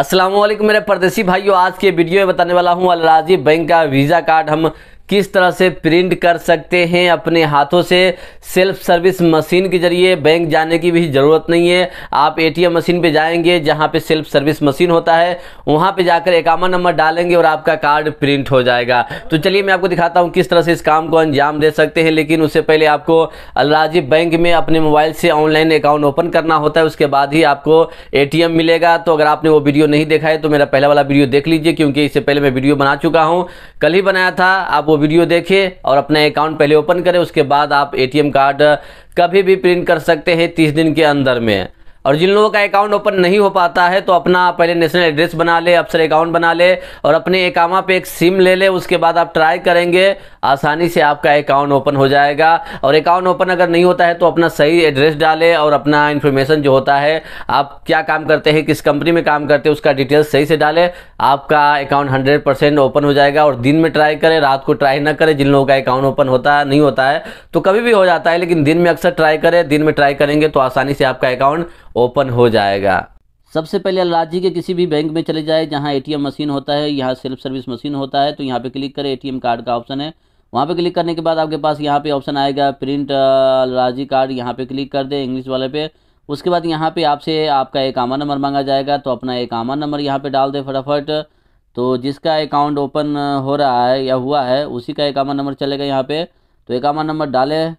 असलम मेरे परदेसी भाइयों आज के वीडियो में बताने वाला हूँ अलराजी बैंक का वीज़ा कार्ड हम किस तरह से प्रिंट कर सकते हैं अपने हाथों से सेल्फ सर्विस मशीन के जरिए बैंक जाने की भी ज़रूरत नहीं है आप एटीएम मशीन पे जाएंगे जहां पे सेल्फ सर्विस मशीन होता है वहां पे जाकर एकावन नंबर डालेंगे और आपका कार्ड प्रिंट हो जाएगा तो चलिए मैं आपको दिखाता हूं किस तरह से इस काम को अंजाम दे सकते हैं लेकिन उससे पहले आपको अलराजी बैंक में अपने मोबाइल से ऑनलाइन अकाउंट ओपन करना होता है उसके बाद ही आपको ए मिलेगा तो अगर आपने वो वीडियो नहीं देखा है तो मेरा पहला वाला वीडियो देख लीजिए क्योंकि इससे पहले मैं वीडियो बना चुका हूँ कल ही बनाया था आप वो वीडियो देखें और अपना अकाउंट पहले ओपन करें उसके बाद आप एटीएम कार्ड कभी भी प्रिंट कर सकते हैं तीस दिन के अंदर में और जिन लोगों का अकाउंट ओपन नहीं हो पाता है तो अपना पहले नेशनल एड्रेस बना ले अफसर अकाउंट बना ले और अपने एकामा पे एक सिम ले ले उसके बाद आप ट्राई करेंगे आसानी से आपका अकाउंट ओपन हो जाएगा और अकाउंट ओपन अगर नहीं होता है तो अपना सही एड्रेस डाले और अपना इन्फॉर्मेशन जो होता है आप क्या काम करते हैं किस कंपनी में काम करते हैं उसका डिटेल्स सही से डालें आपका अकाउंट हंड्रेड परसेंट ओपन हो जाएगा और दिन में ट्राई करें रात को ट्राई ना करें जिन लोगों का अकाउंट ओपन होता है नहीं होता है तो कभी भी हो जाता है लेकिन दिन में अक्सर ट्राई करें दिन में ट्राई करेंगे तो आसानी से आपका अकाउंट ओपन हो जाएगा सबसे पहले राज्य के किसी भी बैंक में चले जाए जहाँ ए मशीन होता है यहाँ सेल्फ सर्विस मशीन होता है तो यहाँ पे क्लिक करें ए कार्ड का ऑप्शन है वहाँ पे क्लिक करने के बाद आपके पास यहाँ पे ऑप्शन आएगा प्रिंट राजी कार्ड यहाँ पे क्लिक कर दें इंग्लिश वाले पे उसके बाद यहाँ पे आपसे आपका एक आमा नंबर मांगा जाएगा तो अपना एक आमा नंबर यहाँ पे डाल दें फटाफट तो जिसका अकाउंट ओपन हो रहा है या हुआ है उसी का एक आमा नंबर चलेगा यहाँ पर तो एक आमा नंबर डालें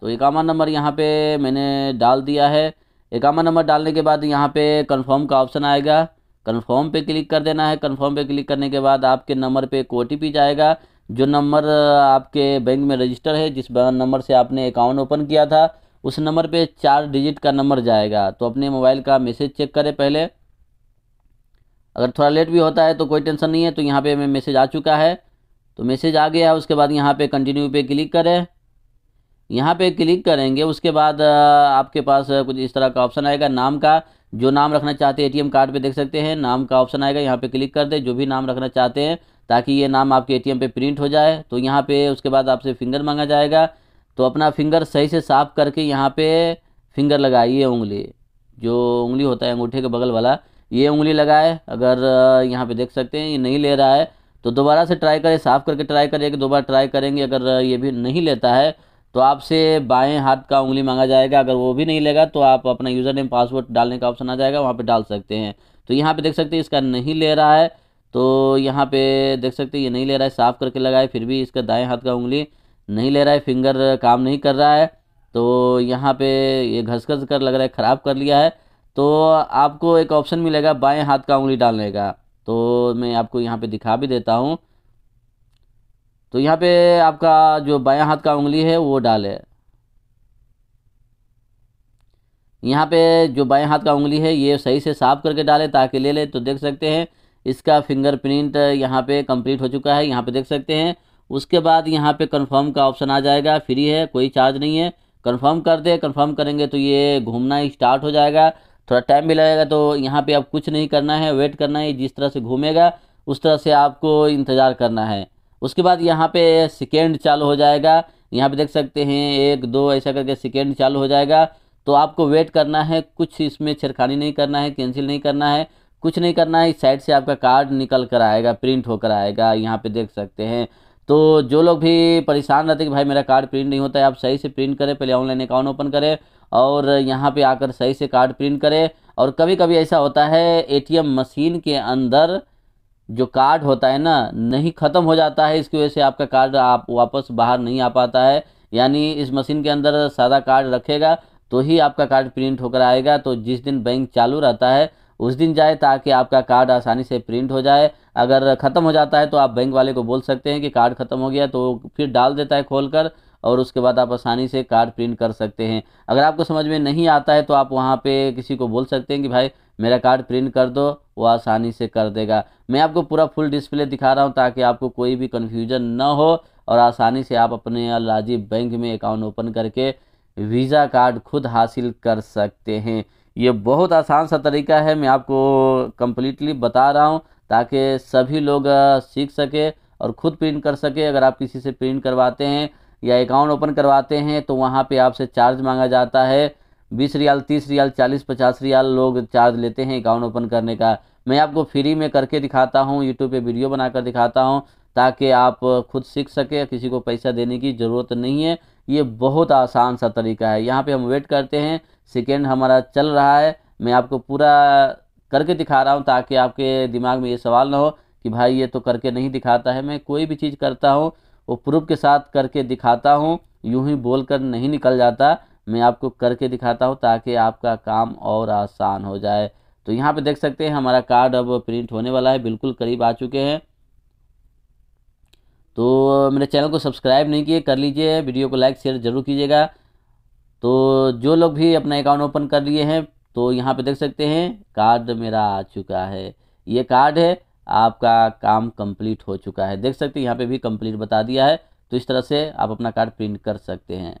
तो एक आमा नंबर यहाँ पर मैंने डाल दिया है इक्यावन नंबर डालने के बाद यहाँ पे कन्फर्म का ऑप्शन आएगा कन्फर्म पे क्लिक कर देना है कन्फर्म पे क्लिक करने के बाद आपके नंबर पे एक ओ जाएगा जो नंबर आपके बैंक में रजिस्टर है जिस नंबर से आपने अकाउंट ओपन किया था उस नंबर पे चार डिजिट का नंबर जाएगा तो अपने मोबाइल का मैसेज चेक करें पहले अगर थोड़ा लेट भी होता है तो कोई टेंशन नहीं है तो यहाँ पे मैसेज आ चुका है तो मैसेज आ गया है उसके बाद यहाँ पे कंटिन्यू पे क्लिक करें यहाँ पे क्लिक करेंगे उसके बाद आपके पास कुछ इस तरह का ऑप्शन आएगा नाम का जो नाम रखना चाहते हैं एटीएम कार्ड पे देख सकते हैं नाम का ऑप्शन आएगा यहाँ पे क्लिक कर दे जो भी नाम रखना चाहते हैं ताकि ये नाम आपके एटीएम पे प्रिंट हो जाए तो यहाँ पे उसके बाद आपसे फिंगर मांगा जाएगा तो अपना फिंगर सही से साफ करके यहाँ पे फिंगर लगाइए उंगली जो उंगली होता है अंगूठे के बगल वाला ये उंगली लगाए अगर यहाँ पर देख सकते हैं ये नहीं ले रहा है तो दोबारा से ट्राई करें साफ़ करके ट्राई करें कि दोबारा ट्राई करेंगे अगर ये भी नहीं लेता है तो आपसे बाएं हाथ का उंगली मांगा जाएगा अगर वो भी नहीं लेगा तो आप अपना यूज़र नेम पासवर्ड डालने का ऑप्शन आ जाएगा वहाँ पर डाल सकते हैं तो यहाँ पे देख सकते हैं इसका नहीं ले रहा है तो यहाँ पे देख सकते हैं ये नहीं ले रहा है साफ़ करके लगाए फिर भी इसका दाएं हाथ का उंगली नहीं ले रहा है फिंगर काम नहीं कर रहा है तो यहाँ पे ये घसघस कर लग रहा है ख़राब कर लिया है तो आपको एक ऑप्शन मिलेगा बाएं हाथ का उंगली डालने का तो मैं आपको यहाँ पे दिखा भी देता हूँ तो यहाँ पे आपका जो बायां हाथ का उंगली है वो डाले यहाँ पे जो बाएं हाथ का उंगली है ये सही से साफ करके डालें ताकि ले ले तो देख सकते हैं इसका फिंगरप्रिंट यहाँ पे कंप्लीट हो चुका है यहाँ पे देख सकते हैं उसके बाद यहाँ पे कंफर्म का ऑप्शन आ जाएगा फ्री है कोई चार्ज नहीं है कंफर्म कर दे कंफर्म करेंगे तो ये घूमना स्टार्ट हो जाएगा थोड़ा टाइम भी लगेगा तो यहाँ पे आप कुछ नहीं करना है वेट करना है जिस तरह से घूमेगा उस तरह से आपको इंतज़ार करना है उसके बाद यहाँ पे सेकेंड चालू हो जाएगा यहाँ पे देख सकते हैं एक दो ऐसा करके सेकेंड चालू हो जाएगा तो आपको वेट करना है कुछ इसमें छिड़खानी नहीं करना है कैंसिल नहीं करना है कुछ नहीं करना है इस साइड से आपका कार्ड निकल कर आएगा प्रिंट होकर आएगा यहाँ पे देख सकते हैं तो जो लोग भी परेशान रहते कि भाई मेरा कार्ड प्रिंट नहीं होता है आप सही से प्रिंट करें पहले ऑनलाइन अकाउंट ओपन करें और यहाँ पे आकर सही से कार्ड प्रिंट करें और कभी कभी ऐसा होता है एटीएम मशीन के अंदर जो कार्ड होता है ना नहीं ख़त्म हो जाता है इसकी वजह से आपका कार्ड आप वापस बाहर नहीं आ पाता है यानी इस मशीन के अंदर सादा कार्ड रखेगा तो ही आपका कार्ड प्रिंट होकर आएगा तो जिस दिन बैंक चालू रहता है उस दिन जाए ताकि आपका कार्ड आसानी से प्रिंट हो जाए अगर ख़त्म हो जाता है तो आप बैंक वाले को बोल सकते हैं कि कार्ड ख़त्म हो गया तो फिर डाल देता है खोल कर और उसके बाद आप आसानी से कार्ड प्रिंट कर सकते हैं अगर आपको समझ में नहीं आता है तो आप वहाँ पे किसी को बोल सकते हैं कि भाई मेरा कार्ड प्रिंट कर दो वो आसानी से कर देगा मैं आपको पूरा फुल डिस्प्ले दिखा रहा हूँ ताकि आपको कोई भी कन्फ्यूजन ना हो और आसानी से आप अपने राजीव बैंक में अकाउंट ओपन करके वीज़ा कार्ड खुद हासिल कर सकते हैं ये बहुत आसान सा तरीका है मैं आपको कम्प्लीटली बता रहा हूँ ताकि सभी लोग सीख सके और ख़ुद प्रिंट कर सके अगर आप किसी से प्रिंट करवाते हैं या अकाउंट ओपन करवाते हैं तो वहाँ पे आपसे चार्ज मांगा जाता है बीस रियाल तीस रियाल चालीस पचास रियाल लोग चार्ज लेते हैं अकाउंट ओपन करने का मैं आपको फ्री में करके दिखाता हूँ यूट्यूब पे वीडियो बनाकर दिखाता हूँ ताकि आप खुद सीख सके किसी को पैसा देने की ज़रूरत नहीं है ये बहुत आसान सा तरीका है यहाँ पे हम वेट करते हैं सेकेंड हमारा चल रहा है मैं आपको पूरा करके दिखा रहा हूँ ताकि आपके दिमाग में ये सवाल ना हो कि भाई ये तो करके नहीं दिखाता है मैं कोई भी चीज़ करता हूँ वो प्रूफ के साथ करके दिखाता हूँ यूं ही बोल कर नहीं निकल जाता मैं आपको करके दिखाता हूँ ताकि आपका काम और आसान हो जाए तो यहाँ पे देख सकते हैं हमारा कार्ड अब प्रिंट होने वाला है बिल्कुल करीब आ चुके हैं तो मेरे चैनल को सब्सक्राइब नहीं किए कर लीजिए वीडियो को लाइक शेयर ज़रूर कीजिएगा तो जो लोग भी अपना अकाउंट ओपन कर लिए हैं तो यहाँ पे देख सकते हैं कार्ड मेरा आ चुका है ये कार्ड है आपका काम कंप्लीट हो चुका है देख सकते हैं यहाँ पे भी कंप्लीट बता दिया है तो इस तरह से आप अपना कार्ड प्रिंट कर सकते हैं